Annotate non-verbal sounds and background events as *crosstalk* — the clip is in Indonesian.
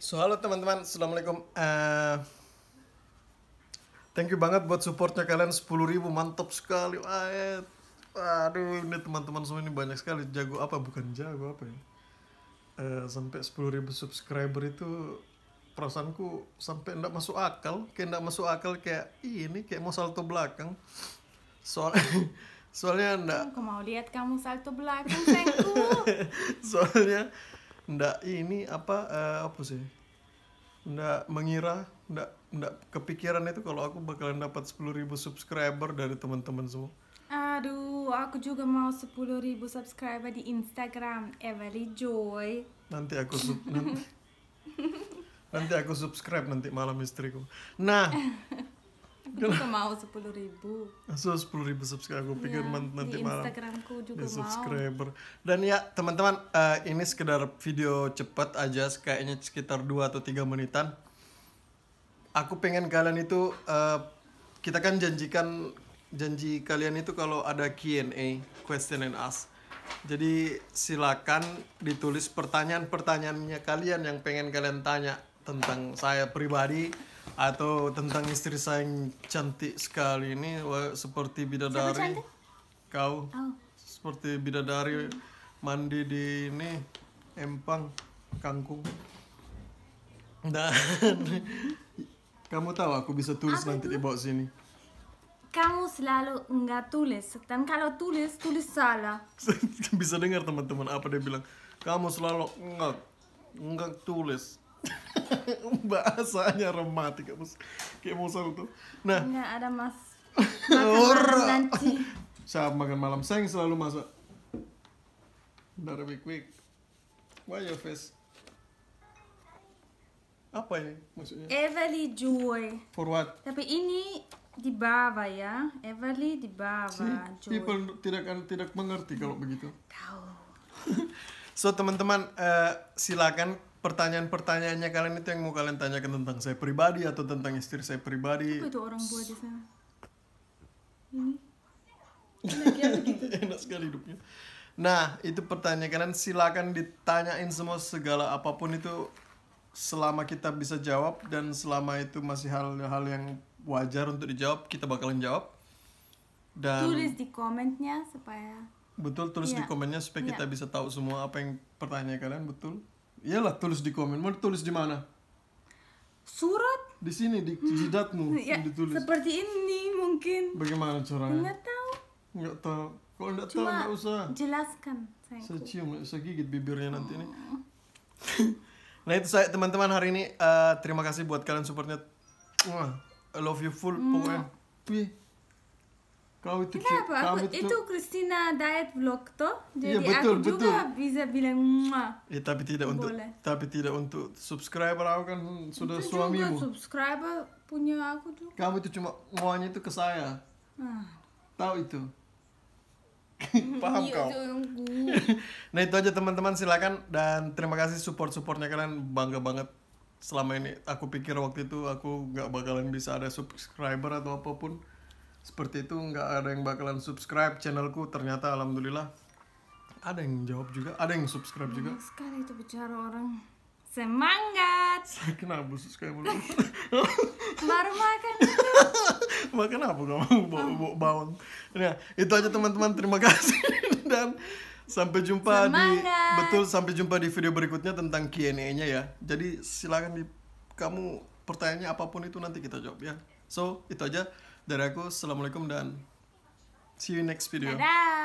So halo teman-teman, assalamualaikum. Uh, thank you banget buat supportnya kalian sepuluh ribu mantap sekali. Ayat. Aduh ini teman-teman semua ini banyak sekali jago apa bukan jago apa ya. Uh, sampai sepuluh ribu subscriber itu perasaanku sampai enggak masuk akal, kayak enggak masuk akal kayak ini kayak mau salto belakang. Soal *laughs* soalnya enggak. Aku mau lihat kamu salto belakang, sayangku. *laughs* soalnya ndak ini apa uh, apa sih ndak mengira ndak ndak kepikiran itu kalau aku bakalan dapat sepuluh ribu subscriber dari teman-teman semua aduh aku juga mau sepuluh ribu subscriber di Instagram Every Joy nanti aku sub nanti, *laughs* nanti aku subscribe nanti malam istriku nah *laughs* Aku juga mau sepuluh ribu. asus sepuluh ribu subscriber, gue pikir ya, nanti di malam. Instagramku juga di subscriber. Mau. Dan ya teman-teman, uh, ini sekedar video cepat aja, kayaknya sekitar 2 atau tiga menitan. Aku pengen kalian itu, uh, kita kan janjikan janji kalian itu kalau ada Q&A, question and ask. Jadi silakan ditulis pertanyaan-pertanyaannya kalian yang pengen kalian tanya tentang saya pribadi atau tentang istri saya yang cantik sekali ini seperti bidadari kau oh. seperti bidadari mandi di ini empang kangkung dan nah, *laughs* kamu tahu aku bisa tulis nanti di bawah sini kamu selalu nggak tulis dan kalau tulis tulis salah *laughs* bisa dengar teman-teman apa dia bilang kamu selalu nggak nggak tulis *laughs* bahasanya rematik kayak kayak Mozart tuh nah Nggak ada mas makan nanti saat makan malam saya *laughs* selalu masak dari quick why your face apa ya maksudnya Everly Joy for what tapi ini di bawah ya Everly di bawah Joy people tidak akan tidak mengerti kalau begitu tahu *laughs* so teman-teman uh, silakan pertanyaan-pertanyaannya kalian itu yang mau kalian tanyakan tentang saya pribadi atau tentang istri saya pribadi. Apa itu orang tua di sana? Ini. *laughs* Enak sekali hidupnya. Nah, itu pertanyaan kalian silakan ditanyain semua segala apapun itu selama kita bisa jawab dan selama itu masih hal-hal yang wajar untuk dijawab, kita bakalan jawab. Dan tulis di komennya supaya betul tulis ya. di iya. komennya supaya ya. kita iya. bisa tahu semua apa yang pertanyaan kalian betul. Iyalah tulis di komen. Mau tulis di mana? Surat? Di sini di hmm. jidatmu *laughs* ya, ditulis. Seperti ini mungkin. Bagaimana caranya? Enggak tahu. Enggak tahu. Kalau enggak tahu enggak usah. Jelaskan. saya. Saya cium, saya gigit bibirnya nanti ini. Oh. *laughs* nah itu saya teman-teman hari ini uh, terima kasih buat kalian supportnya. Wah, I love you full hmm. pokoknya. Pih. Kau itu Kenapa? Kamu itu, itu e Christina diet vlog toh. Jadi ya, betul, aku betul. juga bisa bilang Mua. Ya, e tapi tidak untuk tapi tidak untuk subscriber aku kan sudah itu suamimu. Juga subscriber punya aku juga. Kamu itu cuma muanya itu ke saya. Ah. Tahu itu. *laughs* Paham kau? nah itu aja teman-teman *laughs* silakan dan terima kasih support-supportnya kalian bangga banget selama ini aku pikir waktu itu aku nggak bakalan bisa ada subscriber atau apapun seperti itu nggak ada yang bakalan subscribe channelku ternyata alhamdulillah ada yang jawab juga ada yang subscribe Banyak juga sekali itu bicara orang semangat *laughs* kenapa subscribe lu *laughs* baru makan *laughs* makan apa kamu bawa, bawa oh. bawang nah itu aja teman-teman terima kasih dan sampai jumpa semangat. di betul sampai jumpa di video berikutnya tentang Q&A-nya ya jadi silakan di kamu pertanyaannya apapun itu nanti kita jawab ya so itu aja dari aku, Assalamualaikum dan see you next video. Dadah!